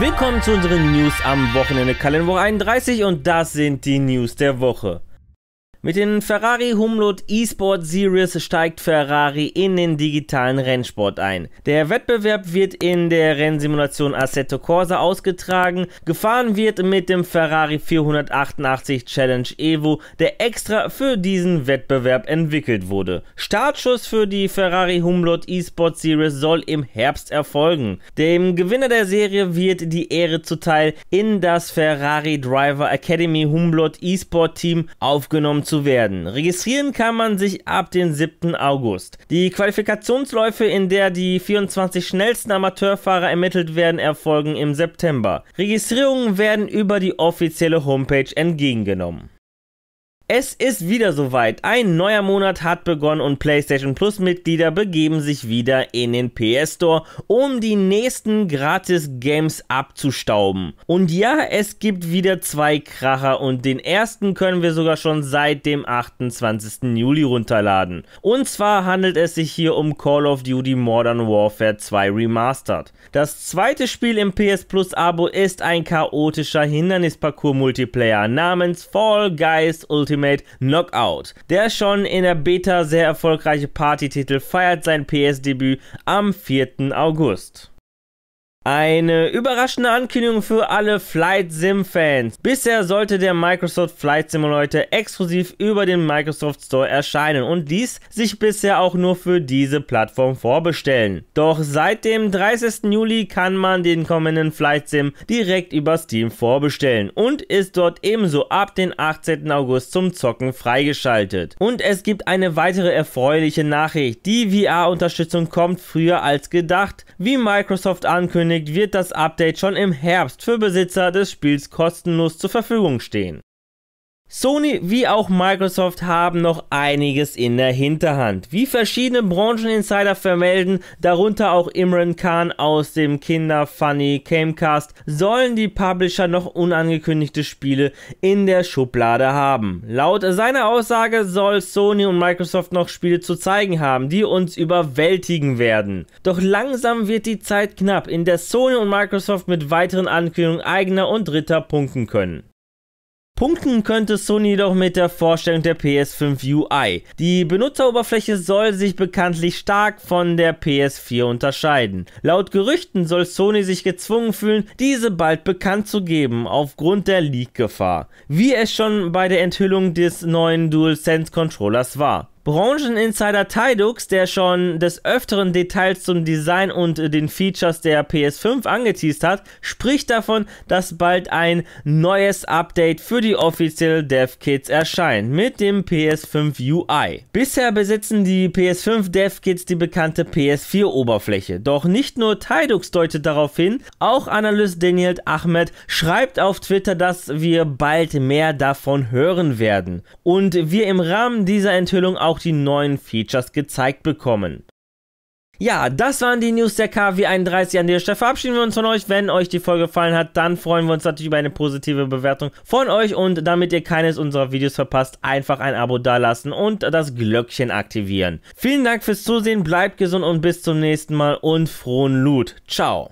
Willkommen zu unseren News am Wochenende, Kalenderwoche 31 und das sind die News der Woche. Mit den Ferrari Humlot eSport Series steigt Ferrari in den digitalen Rennsport ein. Der Wettbewerb wird in der Rennsimulation Assetto Corsa ausgetragen. Gefahren wird mit dem Ferrari 488 Challenge Evo, der extra für diesen Wettbewerb entwickelt wurde. Startschuss für die Ferrari Humlot eSport Series soll im Herbst erfolgen. Dem Gewinner der Serie wird die Ehre zuteil, in das Ferrari Driver Academy Humlot eSport Team aufgenommen zu werden. Registrieren kann man sich ab dem 7. August. Die Qualifikationsläufe, in der die 24 schnellsten Amateurfahrer ermittelt werden, erfolgen im September. Registrierungen werden über die offizielle Homepage entgegengenommen. Es ist wieder soweit. Ein neuer Monat hat begonnen und PlayStation Plus Mitglieder begeben sich wieder in den PS Store, um die nächsten gratis Games abzustauben. Und ja, es gibt wieder zwei Kracher und den ersten können wir sogar schon seit dem 28. Juli runterladen. Und zwar handelt es sich hier um Call of Duty Modern Warfare 2 Remastered. Das zweite Spiel im PS Plus Abo ist ein chaotischer Hindernisparcours Multiplayer namens Fall Guys Ultimate Ultimate Knockout. Der schon in der Beta sehr erfolgreiche Party-Titel feiert sein PS-Debüt am 4. August. Eine überraschende Ankündigung für alle Flight Sim Fans. Bisher sollte der Microsoft Flight Simulator exklusiv über den Microsoft Store erscheinen und dies sich bisher auch nur für diese Plattform vorbestellen. Doch seit dem 30. Juli kann man den kommenden Flight Sim direkt über Steam vorbestellen und ist dort ebenso ab den 18. August zum Zocken freigeschaltet. Und es gibt eine weitere erfreuliche Nachricht. Die VR-Unterstützung kommt früher als gedacht. Wie Microsoft ankündigt, angekündigt, wird das Update schon im Herbst für Besitzer des Spiels kostenlos zur Verfügung stehen. Sony wie auch Microsoft haben noch einiges in der Hinterhand. Wie verschiedene Brancheninsider vermelden, darunter auch Imran Khan aus dem Kinderfunny Camecast, sollen die Publisher noch unangekündigte Spiele in der Schublade haben. Laut seiner Aussage soll Sony und Microsoft noch Spiele zu zeigen haben, die uns überwältigen werden. Doch langsam wird die Zeit knapp, in der Sony und Microsoft mit weiteren Ankündigungen eigener und dritter punkten können. Punkten könnte Sony doch mit der Vorstellung der PS5 UI. Die Benutzeroberfläche soll sich bekanntlich stark von der PS4 unterscheiden. Laut Gerüchten soll Sony sich gezwungen fühlen, diese bald bekannt zu geben, aufgrund der Leak-Gefahr. Wie es schon bei der Enthüllung des neuen DualSense-Controllers war. Brancheninsider Tidux, der schon des öfteren Details zum Design und äh, den Features der PS5 angeteased hat, spricht davon, dass bald ein neues Update für die offizielle DevKits erscheint mit dem PS5 UI. Bisher besitzen die PS5 DevKits die bekannte PS4-Oberfläche. Doch nicht nur Tidux deutet darauf hin, auch Analyst Daniel Ahmed schreibt auf Twitter, dass wir bald mehr davon hören werden. Und wir im Rahmen dieser Enthüllung auch auch die neuen Features gezeigt bekommen. Ja, das waren die News der KW 31. An dieser Stelle verabschieden wir uns von euch. Wenn euch die Folge gefallen hat, dann freuen wir uns natürlich über eine positive Bewertung von euch. Und damit ihr keines unserer Videos verpasst, einfach ein Abo dalassen und das Glöckchen aktivieren. Vielen Dank fürs Zusehen, bleibt gesund und bis zum nächsten Mal und frohen Loot. Ciao.